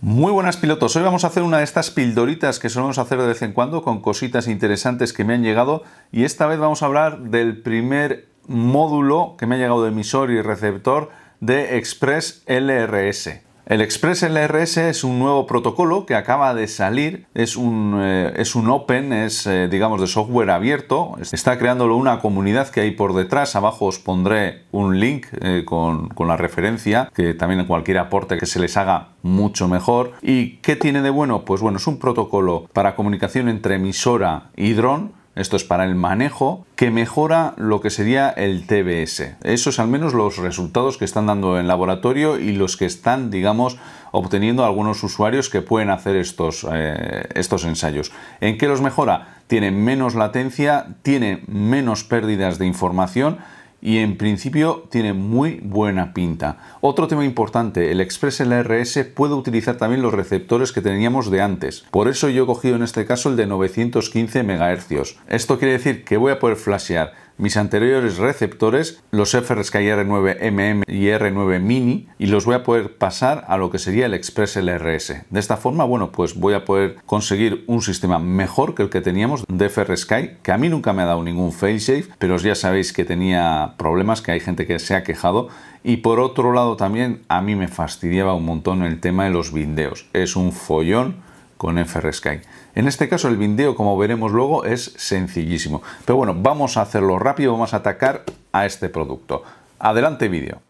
Muy buenas pilotos, hoy vamos a hacer una de estas pildoritas que solemos hacer de vez en cuando con cositas interesantes que me han llegado y esta vez vamos a hablar del primer módulo que me ha llegado de emisor y receptor de Express LRS. El ExpressLRS es un nuevo protocolo que acaba de salir, es un, eh, es un open, es eh, digamos de software abierto, está creándolo una comunidad que hay por detrás, abajo os pondré un link eh, con, con, la referencia, que también cualquier aporte que se les haga mucho mejor. ¿Y qué tiene de bueno? Pues bueno, es un protocolo para comunicación entre emisora y dron, esto es para el manejo, que mejora lo que sería el TBS. Esos al menos los resultados que están dando en laboratorio y los que están, digamos, obteniendo algunos usuarios que pueden hacer estos, eh, estos ensayos. ¿En qué los mejora? Tiene menos latencia, tiene menos pérdidas de información y en principio tiene muy buena pinta. Otro tema importante, el Express LRS puede utilizar también los receptores que teníamos de antes. Por eso yo he cogido en este caso el de 915 MHz. Esto quiere decir que voy a poder flashear mis anteriores receptores, los FrSky R9MM y R9 Mini, y los voy a poder pasar a lo que sería el Express LRS. De esta forma, bueno, pues voy a poder conseguir un sistema mejor que el que teníamos de FRSKY, que a mí nunca me ha dado ningún failsafe, pero ya sabéis que tenía problemas, que hay gente que se ha quejado y por otro lado también a mí me fastidiaba un montón el tema de los bindeos. Es un follón con FRSky. En este caso el bindeo, como veremos luego, es sencillísimo. Pero bueno, vamos a hacerlo rápido, vamos a atacar a este producto. Adelante vídeo.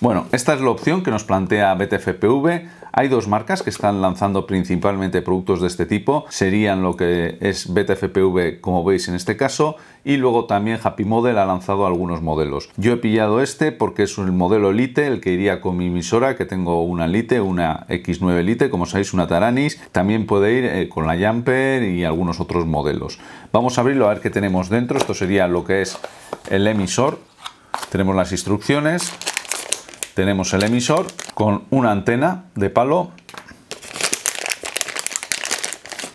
Bueno, esta es la opción que nos plantea BTFPV. Hay dos marcas que están lanzando principalmente productos de este tipo. Serían lo que es BTFPV, como veis en este caso, y luego también Happy Model ha lanzado algunos modelos. Yo he pillado este porque es el modelo Lite, el que iría con mi emisora, que tengo una Lite, una X9 Lite, como sabéis, una Taranis. También puede ir eh, con la Jumper y algunos otros modelos. Vamos a abrirlo a ver qué tenemos dentro. Esto sería lo que es el emisor. Tenemos las instrucciones tenemos el emisor con una antena de palo.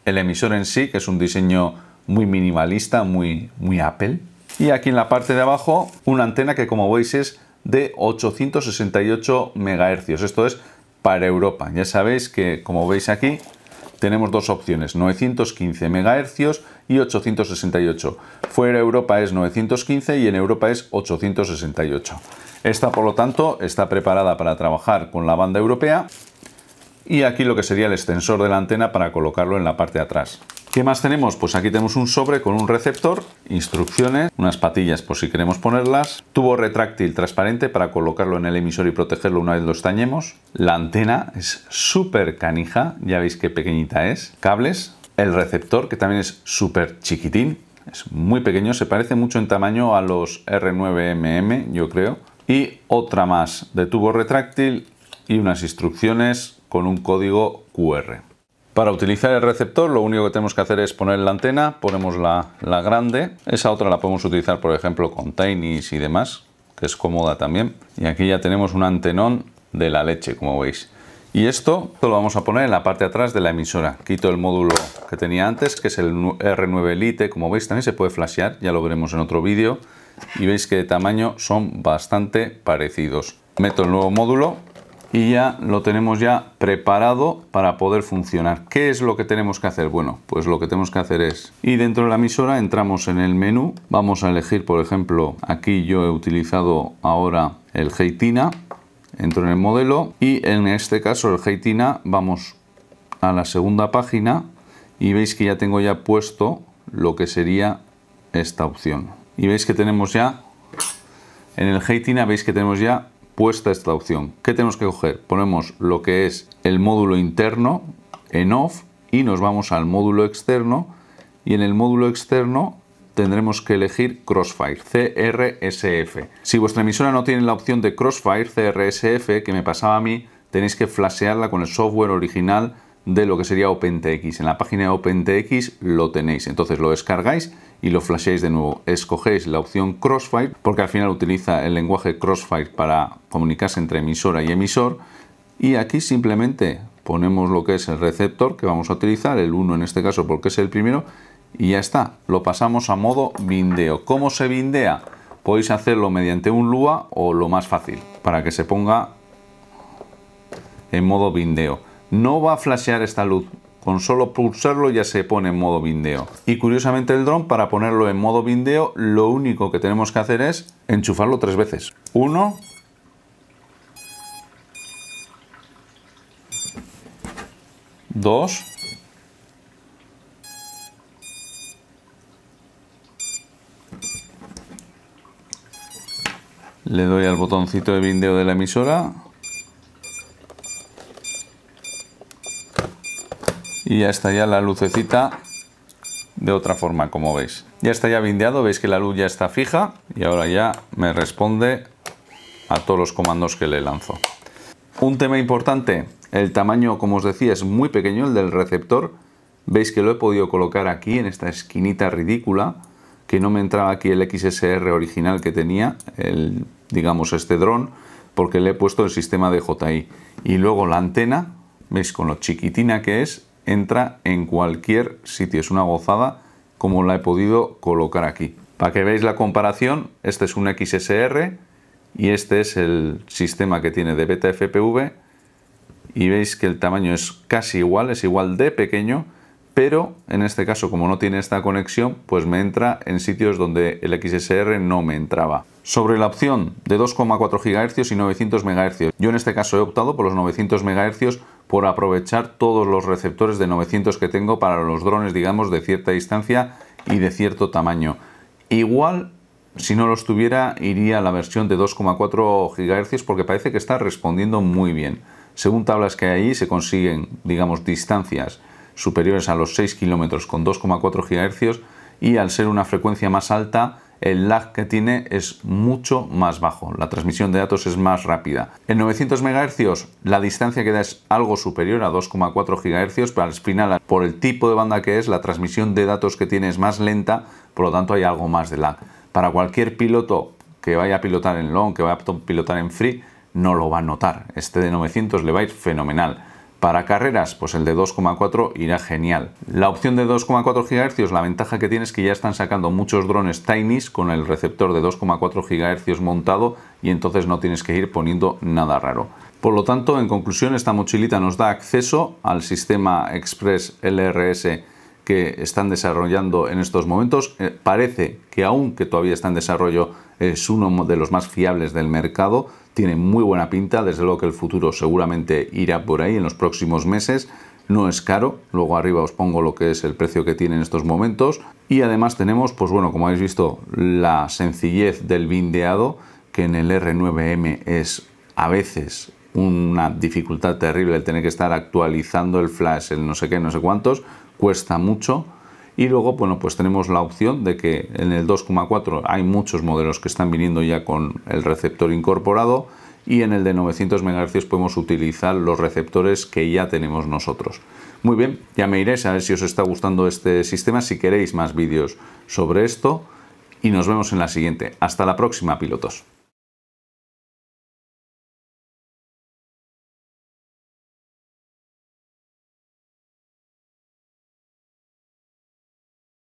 El emisor en sí, que es un diseño muy minimalista, muy, muy Apple. Y aquí en la parte de abajo, una antena que como veis es de 868 MHz. Esto es para Europa. Ya sabéis que, como veis aquí, tenemos dos opciones, 915 MHz y 868. Fuera Europa es 915 y en Europa es 868. Esta, por lo tanto, está preparada para trabajar con la banda europea y aquí lo que sería el extensor de la antena para colocarlo en la parte de atrás. ¿Qué más tenemos? Pues aquí tenemos un sobre con un receptor, instrucciones, unas patillas por si queremos ponerlas, tubo retráctil transparente para colocarlo en el emisor y protegerlo una vez lo estañemos, la antena es súper canija, ya veis qué pequeñita es, cables, el receptor, que también es súper chiquitín, es muy pequeño, se parece mucho en tamaño a los R9MM, yo creo. Y otra más de tubo retráctil y unas instrucciones con un código QR. Para utilizar el receptor lo único que tenemos que hacer es poner la antena, ponemos la, la grande, esa otra la podemos utilizar por ejemplo con Tinys y demás, que es cómoda también. Y aquí ya tenemos un antenón de la leche, como veis. Y esto lo vamos a poner en la parte de atrás de la emisora. Quito el módulo que tenía antes, que es el R9 Elite. Como veis, también se puede flashear, ya lo veremos en otro vídeo. Y veis que de tamaño son bastante parecidos. Meto el nuevo módulo y ya lo tenemos ya preparado para poder funcionar. ¿Qué es lo que tenemos que hacer? Bueno, pues lo que tenemos que hacer es y dentro de la emisora, entramos en el menú, vamos a elegir, por ejemplo, aquí yo he utilizado ahora el Heitina entro en el modelo y en este caso el Heitina vamos a la segunda página y veis que ya tengo ya puesto lo que sería esta opción y veis que tenemos ya en el Heitina veis que tenemos ya puesta esta opción ¿qué tenemos que coger? ponemos lo que es el módulo interno en off y nos vamos al módulo externo y en el módulo externo tendremos que elegir Crossfire CRSF. Si vuestra emisora no tiene la opción de Crossfire CRSF, que me pasaba a mí, tenéis que flashearla con el software original de lo que sería OpenTX. En la página de OpenTX lo tenéis. Entonces lo descargáis y lo flasheáis de nuevo. Escogéis la opción Crossfire porque al final utiliza el lenguaje Crossfire para comunicarse entre emisora y emisor. Y aquí simplemente ponemos lo que es el receptor que vamos a utilizar, el 1 en este caso porque es el primero, y ya está. Lo pasamos a modo bindeo. ¿Cómo se bindea? Podéis hacerlo mediante un Lua o lo más fácil, para que se ponga en modo bindeo. No va a flashear esta luz, con solo pulsarlo ya se pone en modo bindeo. Y curiosamente el dron, para ponerlo en modo bindeo, lo único que tenemos que hacer es enchufarlo tres veces. Uno. Dos. Le doy al botoncito de vindeo de la emisora. Y ya está ya la lucecita de otra forma, como veis. Ya está ya vindeado, veis que la luz ya está fija. Y ahora ya me responde a todos los comandos que le lanzo. Un tema importante, el tamaño, como os decía, es muy pequeño el del receptor. Veis que lo he podido colocar aquí, en esta esquinita ridícula que no me entraba aquí el XSR original que tenía, el, digamos este dron, porque le he puesto el sistema de DJI. Y luego la antena, veis con lo chiquitina que es, entra en cualquier sitio. Es una gozada como la he podido colocar aquí. Para que veáis la comparación, este es un XSR y este es el sistema que tiene de beta FPV y veis que el tamaño es casi igual, es igual de pequeño, pero en este caso como no tiene esta conexión pues me entra en sitios donde el XSR no me entraba. Sobre la opción de 2,4 GHz y 900 MHz, yo en este caso he optado por los 900 MHz por aprovechar todos los receptores de 900 que tengo para los drones digamos de cierta distancia y de cierto tamaño. Igual si no los tuviera iría a la versión de 2,4 GHz porque parece que está respondiendo muy bien. Según tablas que hay ahí se consiguen digamos distancias superiores a los 6 km con 2,4 GHz y al ser una frecuencia más alta, el lag que tiene es mucho más bajo, la transmisión de datos es más rápida. En 900 MHz la distancia que da es algo superior a 2,4 GHz, pero al final por el tipo de banda que es, la transmisión de datos que tiene es más lenta, por lo tanto hay algo más de lag. Para cualquier piloto que vaya a pilotar en long, que vaya a pilotar en free, no lo va a notar. Este de 900 le va a ir fenomenal. Para carreras, pues el de 2,4 irá genial. La opción de 2,4 GHz, la ventaja que tiene es que ya están sacando muchos drones Tiny con el receptor de 2,4 GHz montado y entonces no tienes que ir poniendo nada raro. Por lo tanto, en conclusión, esta mochilita nos da acceso al sistema Express LRS que están desarrollando en estos momentos. Eh, parece que aunque todavía está en desarrollo, es uno de los más fiables del mercado tiene muy buena pinta, desde luego que el futuro seguramente irá por ahí en los próximos meses, no es caro, luego arriba os pongo lo que es el precio que tiene en estos momentos y además tenemos, pues bueno, como habéis visto, la sencillez del bindeado que en el R9M es a veces una dificultad terrible el tener que estar actualizando el flash, el no sé qué, no sé cuántos, cuesta mucho, y luego, bueno, pues tenemos la opción de que en el 2,4 hay muchos modelos que están viniendo ya con el receptor incorporado y en el de 900 MHz podemos utilizar los receptores que ya tenemos nosotros. Muy bien, ya me iré a ver si os está gustando este sistema, si queréis más vídeos sobre esto y nos vemos en la siguiente. Hasta la próxima, pilotos.